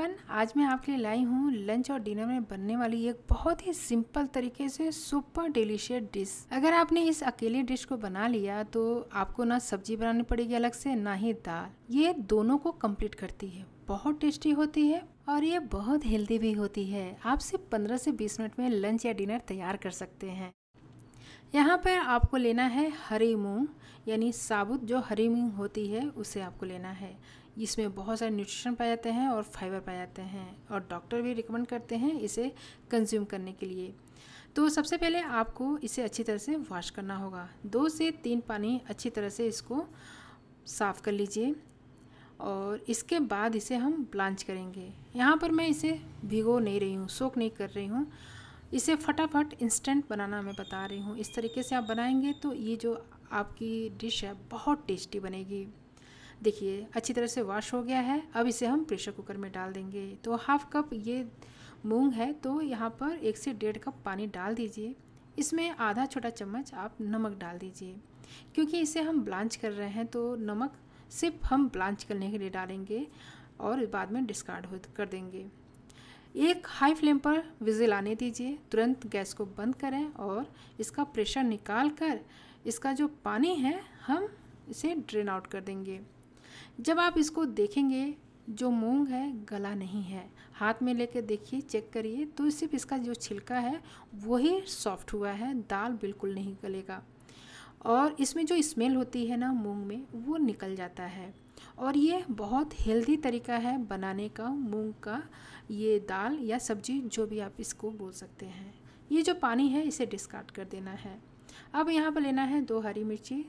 everyone आज मैं आपके लिए लाई हूँ लंच और डिनर में बनने वाली एक बहुत ही सिंपल तरीके से सुपर डिलीशियस डिश अगर आपने इस अकेले डिश को बना लिया तो आपको ना सब्जी बनानी पड़ेगी अलग से ना ही दाल ये दोनों को कंप्लीट करती है बहुत टेस्टी होती है और ये बहुत हेल्दी भी होती है आप सिर्फ पंद्रह से बीस मिनट में लंच या डिनर तैयार कर सकते हैं यहाँ पर आपको लेना है हरी मूँग यानी साबुत जो हरी मूँग होती है उसे आपको लेना है इसमें बहुत सारे न्यूट्रिशन पाए जाते हैं और फाइबर पाए जाते हैं और डॉक्टर भी रिकमेंड करते हैं इसे कंज्यूम करने के लिए तो सबसे पहले आपको इसे अच्छी तरह से वॉश करना होगा दो से तीन पानी अच्छी तरह से इसको साफ़ कर लीजिए और इसके बाद इसे हम ब्लांच करेंगे यहाँ पर मैं इसे भिगो नहीं रही हूँ सोख नहीं कर रही हूँ इसे फटाफट इंस्टेंट बनाना मैं बता रही हूँ इस तरीके से आप बनाएंगे तो ये जो आपकी डिश है बहुत टेस्टी बनेगी देखिए अच्छी तरह से वॉश हो गया है अब इसे हम प्रेशर कुकर में डाल देंगे तो हाफ कप ये मूंग है तो यहाँ पर एक से डेढ़ कप पानी डाल दीजिए इसमें आधा छोटा चम्मच आप नमक डाल दीजिए क्योंकि इसे हम ब्लांच कर रहे हैं तो नमक सिर्फ हम ब्लांच करने के लिए डालेंगे और बाद में डिस्कार्ड हो कर देंगे एक हाई फ्लेम पर विजिल आने दीजिए तुरंत गैस को बंद करें और इसका प्रेशर निकाल कर इसका जो पानी है हम इसे ड्रेन आउट कर देंगे जब आप इसको देखेंगे जो मूंग है गला नहीं है हाथ में लेकर देखिए चेक करिए तो सिर्फ इसका जो छिलका है वही सॉफ्ट हुआ है दाल बिल्कुल नहीं गलेगा और इसमें जो स्मेल होती है ना मूंग में वो निकल जाता है और ये बहुत हेल्दी तरीका है बनाने का मूंग का ये दाल या सब्जी जो भी आप इसको बोल सकते हैं ये जो पानी है इसे डिस्कार्ड कर देना है अब यहाँ पर लेना है दो हरी मिर्ची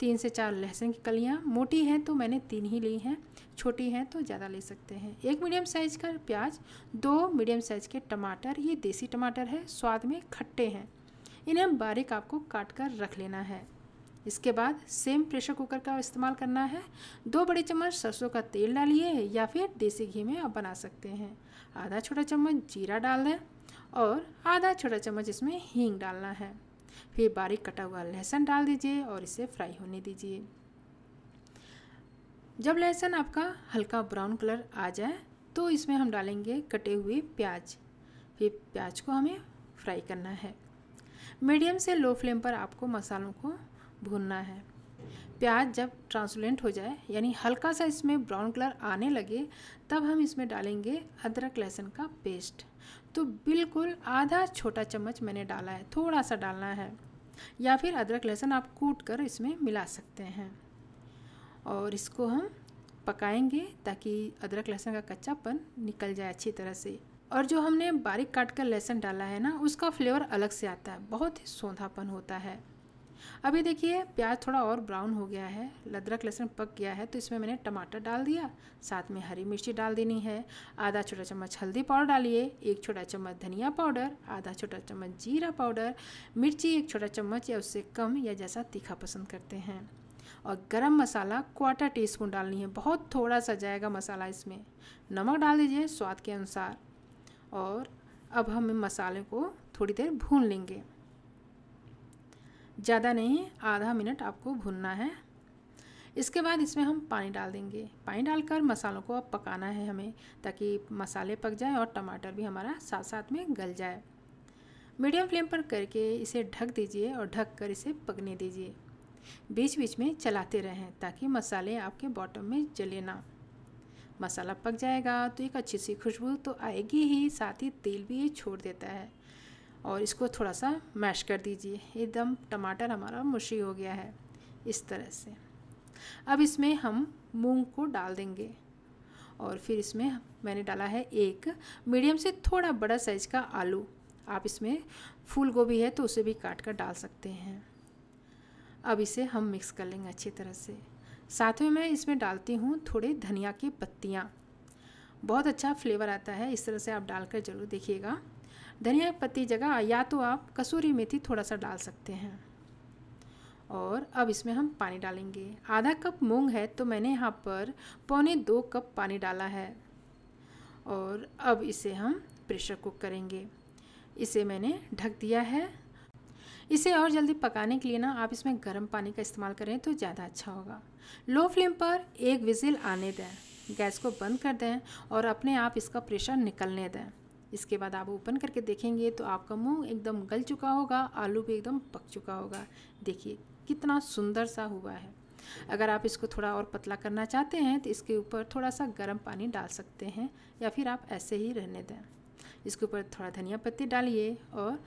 तीन से चार लहसुन की कलियाँ मोटी हैं तो मैंने तीन ही ली हैं छोटी हैं तो ज़्यादा ले सकते हैं एक मीडियम साइज़ का प्याज दो मीडियम साइज़ के टमाटर ये देसी टमाटर है स्वाद में खट्टे हैं इन्हें बारीक आपको काट कर रख लेना है इसके बाद सेम प्रेशर कुकर का इस्तेमाल करना है दो बड़े चम्मच सरसों का तेल डालिए या फिर देसी घी में आप बना सकते हैं आधा छोटा चम्मच जीरा डाल दें और आधा छोटा चम्मच इसमें हींग डालना है फिर बारीक कटा हुआ लहसुन डाल दीजिए और इसे फ्राई होने दीजिए जब लहसुन आपका हल्का ब्राउन कलर आ जाए तो इसमें हम डालेंगे कटे हुए प्याज फिर प्याज को हमें फ्राई करना है मीडियम से लो फ्लेम पर आपको मसालों को भूनना है प्याज जब ट्रांसलेंट हो जाए यानी हल्का सा इसमें ब्राउन कलर आने लगे तब हम इसमें डालेंगे अदरक लहसुन का पेस्ट तो बिल्कुल आधा छोटा चम्मच मैंने डाला है थोड़ा सा डालना है या फिर अदरक लहसुन आप कूट कर इसमें मिला सकते हैं और इसको हम पकाएंगे ताकि अदरक लहसुन का कच्चापन निकल जाए अच्छी तरह से और जो हमने बारीक काट कर लहसुन डाला है ना उसका फ्लेवर अलग से आता है बहुत ही सौंधापन होता है अभी देखिए प्याज थोड़ा और ब्राउन हो गया है अदरक लहसुन पक गया है तो इसमें मैंने टमाटर डाल दिया साथ में हरी मिर्ची डाल देनी है आधा छोटा चम्मच हल्दी पाउडर डालिए एक छोटा चम्मच धनिया पाउडर आधा छोटा चम्मच जीरा पाउडर मिर्ची एक छोटा चम्मच या उससे कम या जैसा तीखा पसंद करते हैं और गरम मसाला क्वार्टर टी स्पून डालनी है बहुत थोड़ा सा जाएगा मसाला इसमें नमक डाल दीजिए स्वाद के अनुसार और अब हम मसाले को थोड़ी देर भून लेंगे ज़्यादा नहीं आधा मिनट आपको भूनना है इसके बाद इसमें हम पानी डाल देंगे पानी डालकर मसालों को अब पकाना है हमें ताकि मसाले पक जाए और टमाटर भी हमारा साथ साथ में गल जाए मीडियम फ्लेम पर करके इसे ढक दीजिए और ढक कर इसे पकने दीजिए बीच बीच में चलाते रहें ताकि मसाले आपके बॉटम में जले ना मसाला पक जाएगा तो एक अच्छी सी खुशबू तो आएगी ही साथ ही तेल भी ये छोड़ देता है और इसको थोड़ा सा मैश कर दीजिए एकदम टमाटर हमारा मुशी हो गया है इस तरह से अब इसमें हम मूंग को डाल देंगे और फिर इसमें मैंने डाला है एक मीडियम से थोड़ा बड़ा साइज़ का आलू आप इसमें फूल गोभी है तो उसे भी काट कर डाल सकते हैं अब इसे हम मिक्स कर लेंगे अच्छी तरह से साथ में मैं इसमें डालती हूँ थोड़े धनिया की पत्तियाँ बहुत अच्छा फ्लेवर आता है इस तरह से आप डालकर ज़रूर देखिएगा धनिया पत्ती जगह या तो आप कसूरी मेथी थोड़ा सा डाल सकते हैं और अब इसमें हम पानी डालेंगे आधा कप मूंग है तो मैंने यहाँ पर पौने दो कप पानी डाला है और अब इसे हम प्रेशर कुक करेंगे इसे मैंने ढक दिया है इसे और जल्दी पकाने के लिए ना आप इसमें गर्म पानी का इस्तेमाल करें तो ज़्यादा अच्छा होगा लो फ्लेम पर एक विजिल आने दें गैस को बंद कर दें और अपने आप इसका प्रेशर निकलने दें इसके बाद आप ओपन करके देखेंगे तो आपका मूँग एकदम गल चुका होगा आलू भी एकदम पक चुका होगा देखिए कितना सुंदर सा हुआ है अगर आप इसको थोड़ा और पतला करना चाहते हैं तो इसके ऊपर थोड़ा सा गर्म पानी डाल सकते हैं या फिर आप ऐसे ही रहने दें इसके ऊपर थोड़ा धनिया पत्ती डालिए और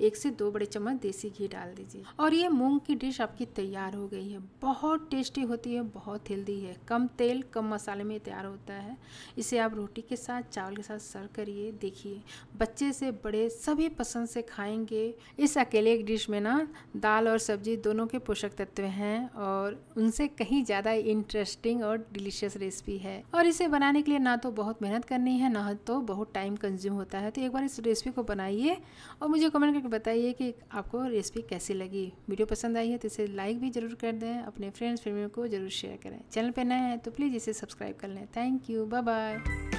एक से दो बड़े चम्मच देसी घी डाल दीजिए और ये मूंग की डिश आपकी तैयार हो गई है बहुत टेस्टी होती है बहुत हेल्दी है कम तेल कम मसाले में तैयार होता है इसे आप रोटी के साथ चावल के साथ सर्व करिए देखिए बच्चे से बड़े सभी पसंद से खाएंगे इस अकेले एक डिश में ना दाल और सब्जी दोनों के पोषक तत्व हैं और उनसे कहीं ज़्यादा इंटरेस्टिंग और डिलीशियस रेसिपी है और इसे बनाने के लिए ना तो बहुत मेहनत करनी है ना तो बहुत टाइम कंज्यूम होता है तो एक बार इस रेसिपी को बनाइए और मुझे कमेंट में बताइए कि आपको रेसिपी कैसी लगी वीडियो पसंद आई है तो इसे लाइक भी ज़रूर कर दें अपने फ्रेंड्स फैमिली को ज़रूर शेयर करें चैनल पर नए हैं तो प्लीज़ इसे सब्सक्राइब कर लें थैंक यू बाय बाय